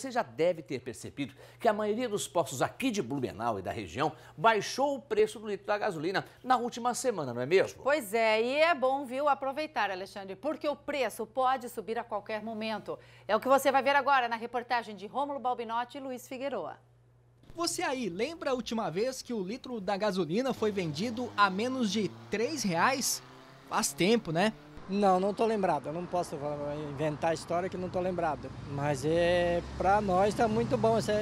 você já deve ter percebido que a maioria dos postos aqui de Blumenau e da região baixou o preço do litro da gasolina na última semana, não é mesmo? Pois é, e é bom, viu, aproveitar, Alexandre, porque o preço pode subir a qualquer momento. É o que você vai ver agora na reportagem de Rômulo Balbinotti e Luiz Figueroa. Você aí, lembra a última vez que o litro da gasolina foi vendido a menos de R$ reais? Faz tempo, né? Não, não estou lembrado. Eu não posso inventar história que não estou lembrado. Mas é, para nós está muito bom essa,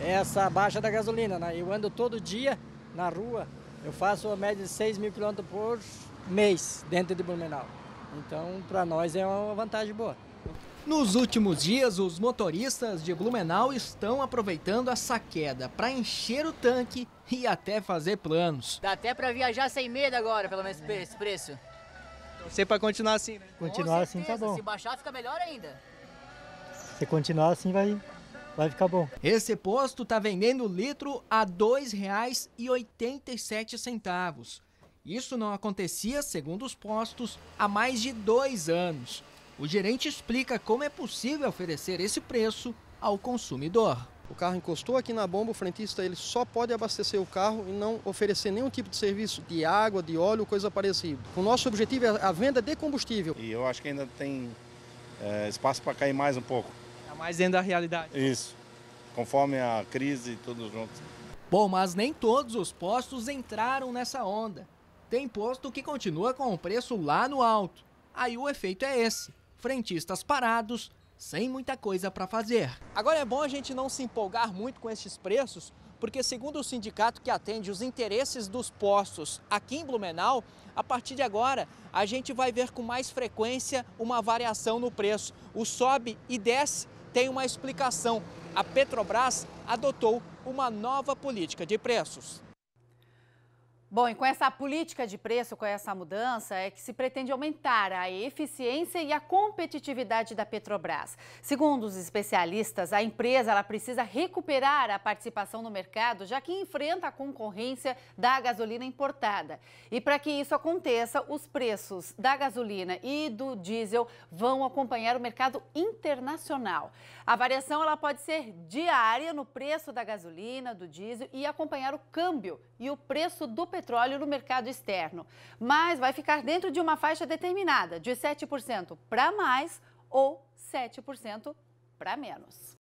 essa baixa da gasolina. Né? Eu ando todo dia na rua. Eu faço a média de 6 mil quilômetros por mês dentro de Blumenau. Então, para nós é uma vantagem boa. Nos últimos dias, os motoristas de Blumenau estão aproveitando essa queda para encher o tanque e até fazer planos. Dá até para viajar sem medo agora, pelo menos esse preço se para continuar assim, né? Continuar assim tá bom. Se baixar fica melhor ainda. Se continuar assim vai vai ficar bom. Esse posto tá vendendo litro a R$ 2,87. Isso não acontecia, segundo os postos, há mais de dois anos. O gerente explica como é possível oferecer esse preço ao consumidor. O carro encostou aqui na bomba, o frentista ele só pode abastecer o carro e não oferecer nenhum tipo de serviço de água, de óleo, coisa parecida. O nosso objetivo é a venda de combustível. E eu acho que ainda tem é, espaço para cair mais um pouco. É mais dentro da realidade. Isso, conforme a crise e todos juntos. Bom, mas nem todos os postos entraram nessa onda. Tem posto que continua com o preço lá no alto. Aí o efeito é esse: frentistas parados sem muita coisa para fazer. Agora é bom a gente não se empolgar muito com esses preços, porque segundo o sindicato que atende os interesses dos postos aqui em Blumenau, a partir de agora a gente vai ver com mais frequência uma variação no preço. O sobe e desce tem uma explicação. A Petrobras adotou uma nova política de preços. Bom, e com essa política de preço, com essa mudança, é que se pretende aumentar a eficiência e a competitividade da Petrobras. Segundo os especialistas, a empresa ela precisa recuperar a participação no mercado, já que enfrenta a concorrência da gasolina importada. E para que isso aconteça, os preços da gasolina e do diesel vão acompanhar o mercado internacional. A variação ela pode ser diária no preço da gasolina, do diesel e acompanhar o câmbio e o preço do petróleo petróleo no mercado externo, mas vai ficar dentro de uma faixa determinada, de 7% para mais ou 7% para menos.